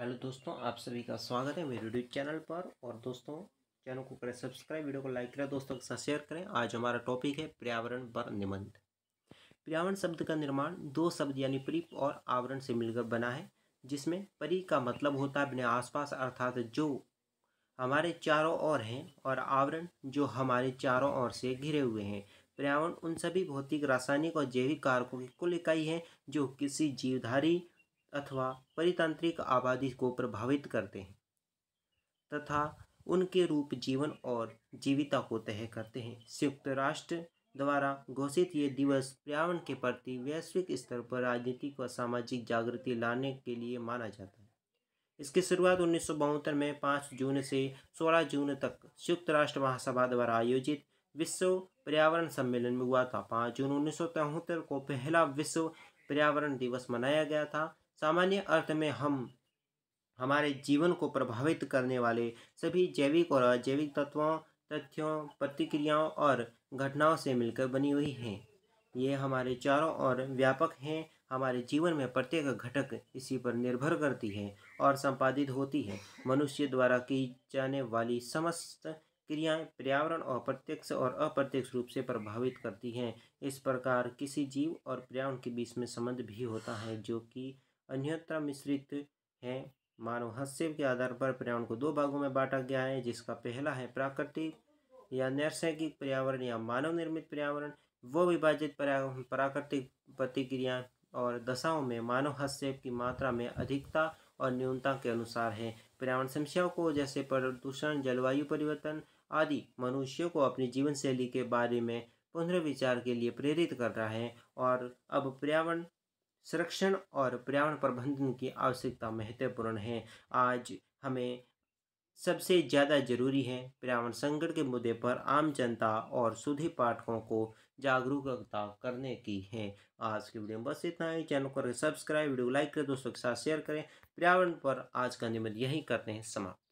hello दोस्तों आप सभी का स्वागत है मेरे यूट्यूब चैनल पर और दोस्तों चैनल को करें सब्सक्राइब वीडियो को लाइक करें दोस्तों के साथ शेयर करें आज हमारा टॉपिक है पर्यावरण पर निबंध पर्यावरण शब्द का निर्माण दो शब्द यानी परी और आवरण से मिलकर बना है जिसमें परी का मतलब होता है अपने आसपास अर्थात जो हमारे चारों ओर हैं और आवरण जो हमारे चारों ओर से घिरे हुए हैं पर्यावरण उन सभी भौतिक रासायनिक और जैविक कारकों की कुल इकाई है जो किसी जीवधारी अथवा परितांत्रिक आबादी को प्रभावित करते हैं तथा उनके रूप जीवन और जीविता को तय करते हैं संयुक्त राष्ट्र द्वारा घोषित ये दिवस पर्यावरण के प्रति वैश्विक स्तर पर राजनीतिक व सामाजिक जागृति लाने के लिए माना जाता है इसकी शुरुआत उन्नीस में 5 जून से 16 जून तक संयुक्त राष्ट्र महासभा द्वारा आयोजित विश्व पर्यावरण सम्मेलन में हुआ था पाँच जून उन्नीस को पहला विश्व पर्यावरण दिवस मनाया गया था सामान्य अर्थ में हम हमारे जीवन को प्रभावित करने वाले सभी जैविक और अजैविक तत्वों तथ्यों प्रतिक्रियाओं और घटनाओं से मिलकर बनी हुई हैं ये हमारे चारों ओर व्यापक हैं हमारे जीवन में प्रत्येक घटक इसी पर निर्भर करती है और संपादित होती है मनुष्य द्वारा की जाने वाली समस्त क्रियाएं पर्यावरण और प्रत्यक्ष और अप्रत्यक्ष रूप से प्रभावित करती हैं इस प्रकार किसी जीव और पर्यावरण के बीच में संबंध भी होता है जो कि अन्यत्रा मिश्रित हैं मानव हस्तक्षेप के आधार पर पर्यावरण को दो भागों में बांटा गया है जिसका पहला है प्राकृतिक या नैसर्गिक पर्यावरण या मानव निर्मित पर्यावरण वो विभाजित प्राकृतिक प्रतिक्रिया और दशाओं में मानव हस्तक्षेप की मात्रा में अधिकता और न्यूनता के अनुसार है पर्यावरण समस्याओं को जैसे प्रदूषण जलवायु परिवर्तन आदि मनुष्यों को अपनी जीवन शैली के बारे में पुनर्विचार के लिए प्रेरित कर रहा है और अब पर्यावरण संरक्षण और पर्यावरण प्रबंधन की आवश्यकता महत्वपूर्ण है आज हमें सबसे ज़्यादा जरूरी है पर्यावरण संकट के मुद्दे पर आम जनता और सुधी पाठकों को जागरूकता करने की है आज के वीडियो में बस इतना ही चैनल को सब्सक्राइब वीडियो लाइक करें दोस्तों के साथ शेयर करें पर्यावरण पर आज का निबंध यही करते हैं समाप्त